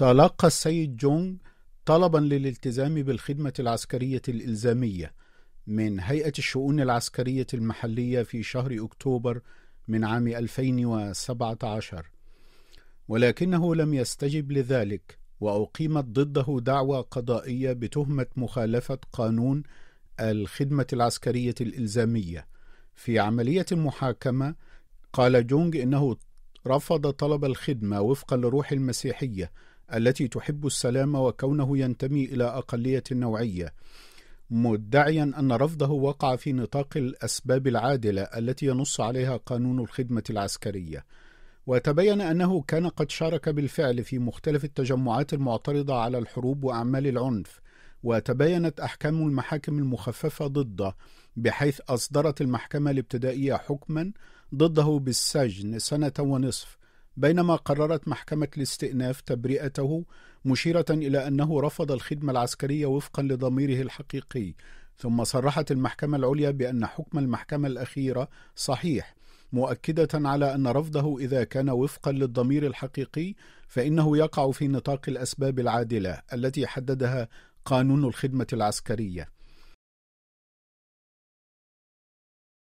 تلقى السيد جونغ طلبا للالتزام بالخدمة العسكرية الإلزامية من هيئة الشؤون العسكرية المحلية في شهر أكتوبر من عام 2017 ولكنه لم يستجب لذلك وأقيمت ضده دعوى قضائية بتهمة مخالفة قانون الخدمة العسكرية الإلزامية في عملية محاكمة قال جونج إنه رفض طلب الخدمة وفقا لروح المسيحية التي تحب السلام وكونه ينتمي إلى أقلية نوعية مدعيا أن رفضه وقع في نطاق الأسباب العادلة التي ينص عليها قانون الخدمة العسكرية وتبين أنه كان قد شارك بالفعل في مختلف التجمعات المعترضة على الحروب وأعمال العنف وتبينت أحكام المحاكم المخففة ضده بحيث أصدرت المحكمة الابتدائية حكما ضده بالسجن سنة ونصف بينما قررت محكمة الاستئناف تبرئته مشيرة إلى أنه رفض الخدمة العسكرية وفقا لضميره الحقيقي ثم صرحت المحكمة العليا بأن حكم المحكمة الأخيرة صحيح مؤكدة على أن رفضه إذا كان وفقا للضمير الحقيقي فإنه يقع في نطاق الأسباب العادلة التي حددها قانون الخدمة العسكرية